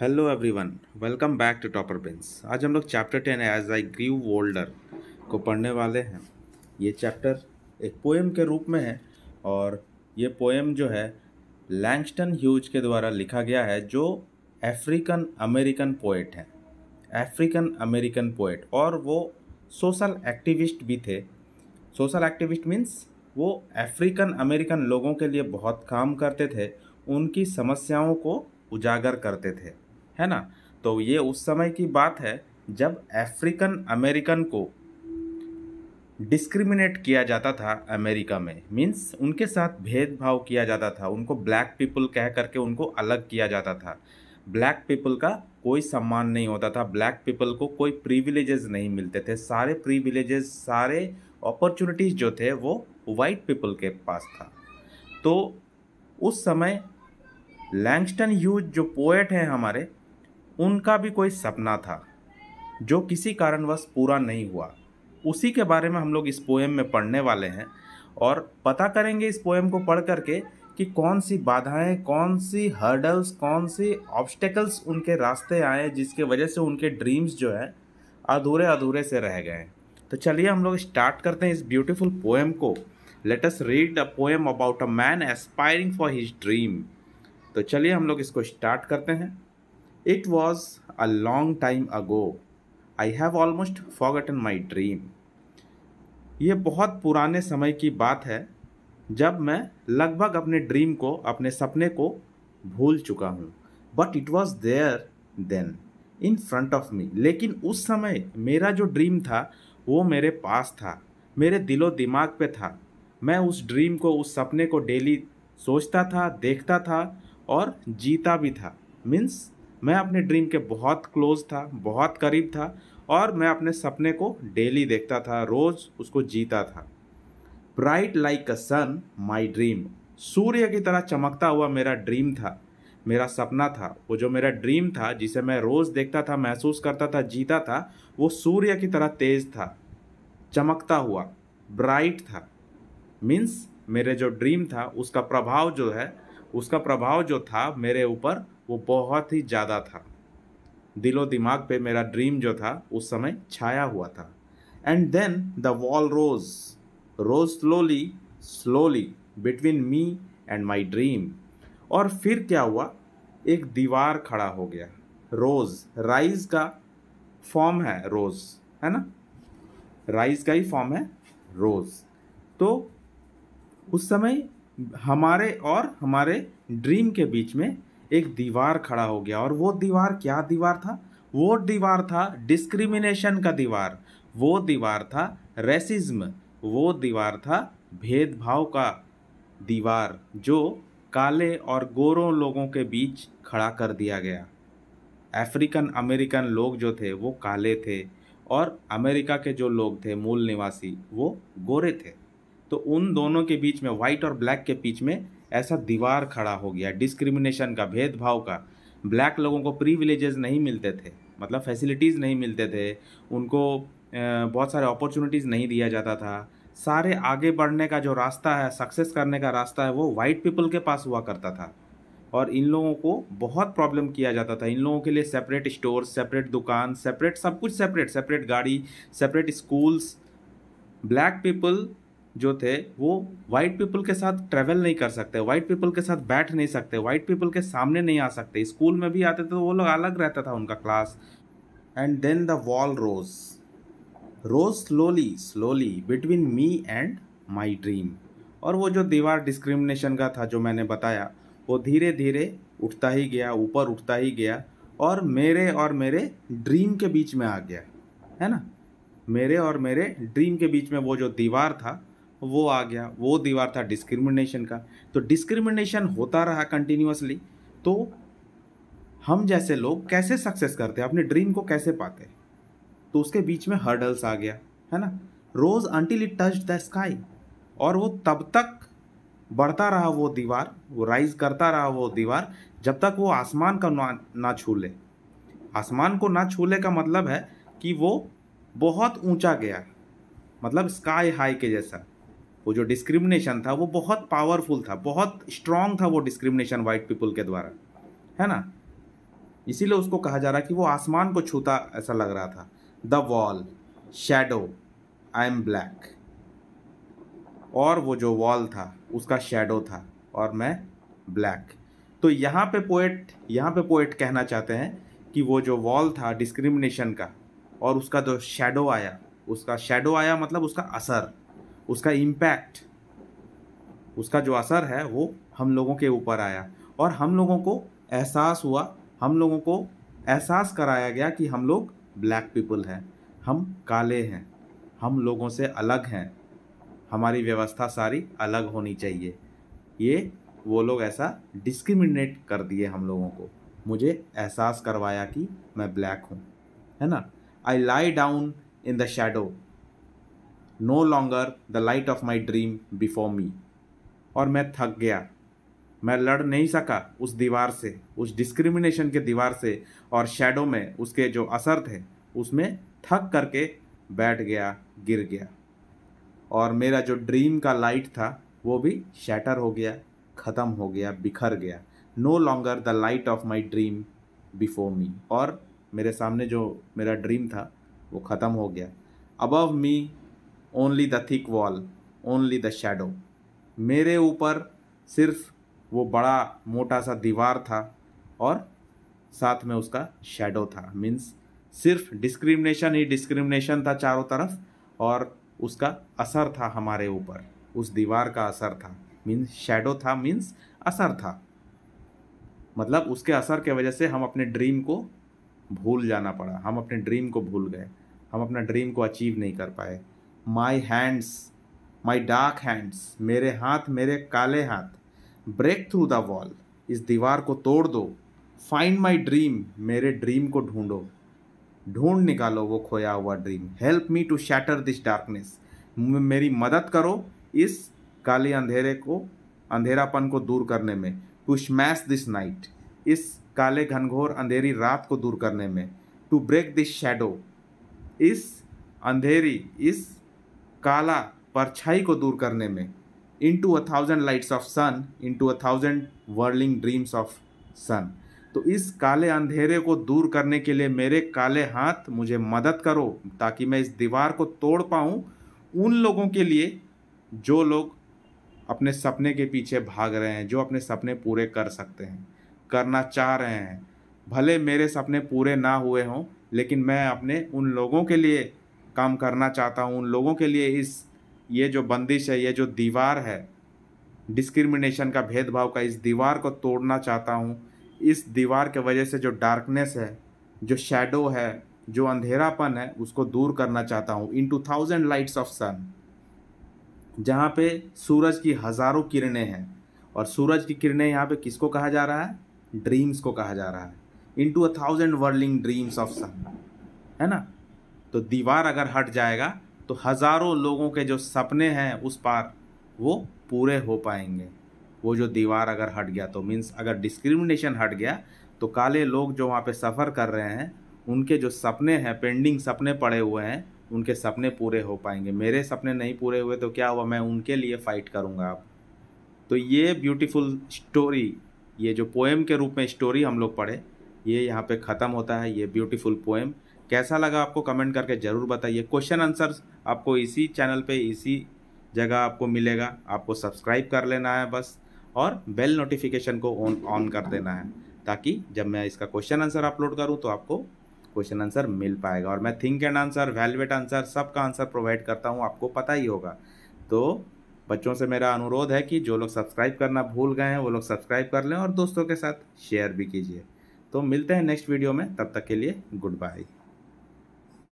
Hello everyone welcome back to topper pens आज हम लोग chapter ten as I grew older को पढ़ने वाले हैं ये चैप्टर एक पोएम के रूप में है और ये पोएम जो है लैंगस्टन ह्यूज के द्वारा लिखा गया है जो अफ्रीकन अमेरिकन पोइट हैं अफ्रीकन अमेरिकन पोइट और वो सोशल एक्टिविस्ट भी थे सोशल एक्टिविस्ट मीन्स वो अफ्रीकन अमेरिकन लोगों के लिए बहुत काम करते थे उनकी समस्याओं को उजागर करते थे है ना तो ये उस समय की बात है जब अफ्रीकन अमेरिकन को डिस्क्रिमिनेट किया जाता था अमेरिका में मीन्स उनके साथ भेदभाव किया जाता था उनको ब्लैक पीपल कह करके उनको अलग किया जाता था ब्लैक पीपल का कोई सम्मान नहीं होता था ब्लैक पीपल को कोई प्रिविलेजेस नहीं मिलते थे सारे प्रिविलेजेस सारे अपॉर्चुनिटीज़ जो थे वो वाइट पीपल के पास था तो उस समय लैंगस्टन ह्यूज जो पोएट हैं हमारे उनका भी कोई सपना था जो किसी कारणवश पूरा नहीं हुआ उसी के बारे में हम लोग इस पोएम में पढ़ने वाले हैं और पता करेंगे इस पोएम को पढ़ करके कि कौन सी बाधाएं कौन सी हर्डल्स कौन सी ऑब्स्टेकल्स उनके रास्ते आए जिसके वजह से उनके ड्रीम्स जो है अधूरे अधूरे से रह गए तो चलिए हम लोग स्टार्ट करते हैं इस ब्यूटीफुल पोएम को let us read a poem about a man aspiring for his dream तो चलिए हम लोग इसको स्टार्ट करते हैं It was a long time ago. I have almost forgotten my dream. ये बहुत पुराने समय की बात है जब मैं लगभग अपने ड्रीम को अपने सपने को भूल चुका हूँ but it was there then in front of me लेकिन उस समय मेरा जो ड्रीम था वो मेरे पास था मेरे दिलो दिमाग पे था मैं उस ड्रीम को उस सपने को डेली सोचता था देखता था और जीता भी था मीन्स मैं अपने ड्रीम के बहुत क्लोज था बहुत करीब था और मैं अपने सपने को डेली देखता था रोज़ उसको जीता था bright like a sun my dream सूर्य की तरह चमकता हुआ मेरा ड्रीम था मेरा सपना था वो जो मेरा ड्रीम था जिसे मैं रोज़ देखता था महसूस करता था जीता था वो सूर्य की तरह तेज़ था चमकता हुआ ब्राइट था मीन्स मेरे जो ड्रीम था उसका प्रभाव जो है उसका प्रभाव जो था मेरे ऊपर वो बहुत ही ज़्यादा था दिलो दिमाग पे मेरा ड्रीम जो था उस समय छाया हुआ था and then the wall rose rose slowly slowly between me and my dream और फिर क्या हुआ एक दीवार खड़ा हो गया रोज राइज का फॉर्म है रोज है ना राइज का ही फॉर्म है रोज तो उस समय हमारे और हमारे ड्रीम के बीच में एक दीवार खड़ा हो गया और वो दीवार क्या दीवार था वो दीवार था डिस्क्रिमिनेशन का दीवार वो दीवार था रेसिज्म वो दीवार था भेदभाव का दीवार जो काले और गोरों लोगों के बीच खड़ा कर दिया गया अफ्रीकन अमेरिकन लोग जो थे वो काले थे और अमेरिका के जो लोग थे मूल निवासी वो गोरे थे तो उन दोनों के बीच में वाइट और ब्लैक के बीच में ऐसा दीवार खड़ा हो गया डिस्क्रिमिनेशन का भेदभाव का ब्लैक लोगों को प्रीविलेजेस नहीं मिलते थे मतलब फैसिलिटीज़ नहीं मिलते थे उनको बहुत सारे अपॉर्चुनिटीज़ नहीं दिया जाता था सारे आगे बढ़ने का जो रास्ता है सक्सेस करने का रास्ता है वो वाइट पीपल के पास हुआ करता था और इन लोगों को बहुत प्रॉब्लम किया जाता था इन लोगों के लिए सेपरेट स्टोर सेपरेट दुकान सेपरेट सब कुछ सेपरेट सेपरेट गाड़ी सेपरेट स्कूल्स ब्लैक पीपल जो थे वो वाइट पीपल के साथ ट्रेवल नहीं कर सकते वाइट पीपल के साथ बैठ नहीं सकते वाइट पीपल के सामने नहीं आ सकते स्कूल में भी आते थे तो वो लोग अलग रहता था उनका class and then the wall rose rose slowly slowly between me and my dream और वो जो दीवार डिस्क्रिमिनेशन का था जो मैंने बताया वो धीरे धीरे उठता ही गया ऊपर उठता ही गया और मेरे और मेरे ड्रीम के बीच में आ गया है ना मेरे और मेरे ड्रीम के बीच में वो जो दीवार था वो आ गया वो दीवार था डिस्क्रिमिनेशन का तो डिस्क्रिमिनेशन होता रहा कंटिन्यूसली तो हम जैसे लोग कैसे सक्सेस करते हैं अपने ड्रीम को कैसे पाते तो उसके बीच में हर्डल्स आ गया है ना rose until it touch the sky और वो तब तक बढ़ता रहा वो दीवार वो राइज करता रहा वो दीवार जब तक वो आसमान का ना ना छू ले आसमान को ना छूले का मतलब है कि वो बहुत ऊंचा गया मतलब स्काई हाई के जैसा वो जो डिस्क्रिमिनेशन था वो बहुत पावरफुल था बहुत स्ट्रांग था वो डिस्क्रिमिनेशन वाइट पीपल के द्वारा है ना इसीलिए उसको कहा जा रहा कि वो आसमान को छूता ऐसा लग रहा था the wall shadow I am black और वो जो वॉल था उसका शेडो था और मैं ब्लैक तो यहाँ पे पोएट यहाँ पे पोएट कहना चाहते हैं कि वो जो वॉल था डिस्क्रिमिनेशन का और उसका जो शेडो आया उसका शेडो आया मतलब उसका असर उसका इम्पैक्ट उसका जो असर है वो हम लोगों के ऊपर आया और हम लोगों को एहसास हुआ हम लोगों को एहसास कराया गया कि हम लोग ब्लैक पीपल हैं हम काले हैं हम लोगों से अलग हैं हमारी व्यवस्था सारी अलग होनी चाहिए ये वो लोग ऐसा डिस्क्रिमिनेट कर दिए हम लोगों को मुझे एहसास करवाया कि मैं ब्लैक हूँ है ना I lie down in the shadow no longer the light of my dream before me और मैं थक गया मैं लड़ नहीं सका उस दीवार से उस डिस्क्रिमिनेशन के दीवार से और शेडो में उसके जो असर थे उसमें थक करके बैठ गया गिर गया और मेरा जो ड्रीम का लाइट था वो भी शैटर हो गया ख़त्म हो गया बिखर गया no longer the light of my dream before me और मेरे सामने जो मेरा ड्रीम था वो ख़त्म हो गया above me only the thick wall only the shadow मेरे ऊपर सिर्फ वो बड़ा मोटा सा दीवार था और साथ में उसका शेडो था मीन्स सिर्फ डिस्क्रिमिनेशन ही डिस्क्रिमिनेशन था चारों तरफ और उसका असर था हमारे ऊपर उस दीवार का असर था मीन्स शेडो था मीन्स असर था मतलब उसके असर के वजह से हम अपने ड्रीम को भूल जाना पड़ा हम अपने ड्रीम को भूल गए हम अपना ड्रीम को अचीव नहीं कर पाए my hands my dark hands मेरे हाथ मेरे काले हाथ ब्रेक थ्रू द वॉल इस दीवार को तोड़ दो फाइंड माई ड्रीम मेरे ड्रीम को ढूंढो ढूंढ निकालो वो खोया हुआ dream help me to shatter this darkness मेरी मदद करो इस काले अंधेरे को अंधेरापन को दूर करने में टू स्मैश दिस नाइट इस काले घनघोर अंधेरी रात को दूर करने में टू ब्रेक दिस शेडो इस अंधेरी इस काला परछाई को दूर करने में into a thousand lights of sun into a thousand whirling dreams of sun तो इस काले अंधेरे को दूर करने के लिए मेरे काले हाथ मुझे मदद करो ताकि मैं इस दीवार को तोड़ पाऊँ उन लोगों के लिए जो लोग अपने सपने के पीछे भाग रहे हैं जो अपने सपने पूरे कर सकते हैं करना चाह रहे हैं भले मेरे सपने पूरे ना हुए हों लेकिन मैं अपने उन लोगों के लिए काम करना चाहता हूँ उन लोगों के लिए इस ये जो बंदिश है ये जो दीवार है डिस्क्रिमिनेशन का भेदभाव का इस दीवार को तोड़ना चाहता हूँ इस दीवार के वजह से जो डार्कनेस है जो शेडो है जो अंधेरापन है उसको दूर करना चाहता हूँ into thousand lights of sun जहाँ पे सूरज की हज़ारों किरणें हैं और सूरज की किरणें यहाँ पे किसको कहा जा रहा है ड्रीम्स को कहा जा रहा है into a thousand whirling dreams of sun है ना तो दीवार अगर हट जाएगा तो हज़ारों लोगों के जो सपने हैं उस पार वो पूरे हो पाएंगे वो जो दीवार अगर हट गया तो मीन्स अगर डिस्क्रिमिनेशन हट गया तो काले लोग जो वहाँ पे सफ़र कर रहे हैं उनके जो सपने हैं पेंडिंग सपने पड़े हुए हैं उनके सपने पूरे हो पाएंगे मेरे सपने नहीं पूरे हुए तो क्या हुआ मैं उनके लिए फ़ाइट करूँगा अब तो ये ब्यूटीफुल स्टोरी ये जो पोएम के रूप में स्टोरी हम लोग पढ़े ये यहाँ पे ख़त्म होता है ये ब्यूटीफुल पोएम कैसा लगा आपको कमेंट करके ज़रूर बताइए क्वेश्चन आंसर आपको इसी चैनल पे इसी जगह आपको मिलेगा आपको सब्सक्राइब कर लेना है बस और बेल नोटिफिकेशन को ऑन ऑन कर देना है ताकि जब मैं इसका क्वेश्चन आंसर अपलोड करूँ तो आपको क्वेश्चन आंसर मिल पाएगा और मैं think and answer evaluate answer सब का आंसर प्रोवाइड करता हूँ आपको पता ही होगा तो बच्चों से मेरा अनुरोध है कि जो लोग सब्सक्राइब करना भूल गए हैं वो लोग सब्सक्राइब कर लें और दोस्तों के साथ शेयर भी कीजिए तो मिलते हैं नेक्स्ट वीडियो में तब तक के लिए गुड बाय